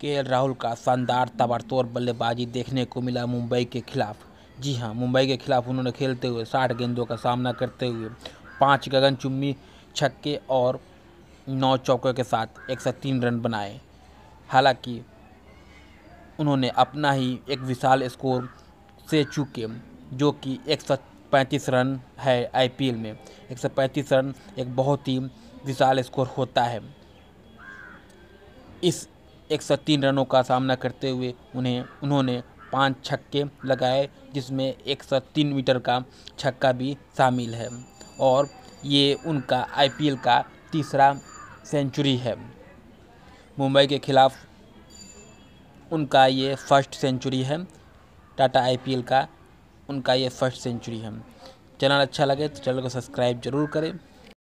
के राहुल का शानदार ताबड़तोड़ बल्लेबाजी देखने को मिला मुंबई के खिलाफ जी हाँ मुंबई के खिलाफ उन्होंने खेलते हुए साठ गेंदों का सामना करते हुए पाँच चुम्बी छक्के और नौ चौकों के साथ एक सौ तीन रन बनाए हालांकि उन्होंने अपना ही एक विशाल स्कोर से चूके जो कि एक पैंतीस रन है आईपीएल में एक सौ पैंतीस रन एक बहुत ही विशाल स्कोर होता है इस एक सौ तीन रनों का सामना करते हुए उन्हें उन्होंने पाँच छक्के लगाए जिसमें एक सौ तीन मीटर का छक्का भी शामिल है और ये उनका आईपीएल का तीसरा सेंचुरी है मुंबई के खिलाफ उनका ये फर्स्ट सेंचुरी है टाटा आईपीएल का उनका ये फर्स्ट सेंचुरी है चैनल अच्छा लगे तो चैनल को सब्सक्राइब जरूर करें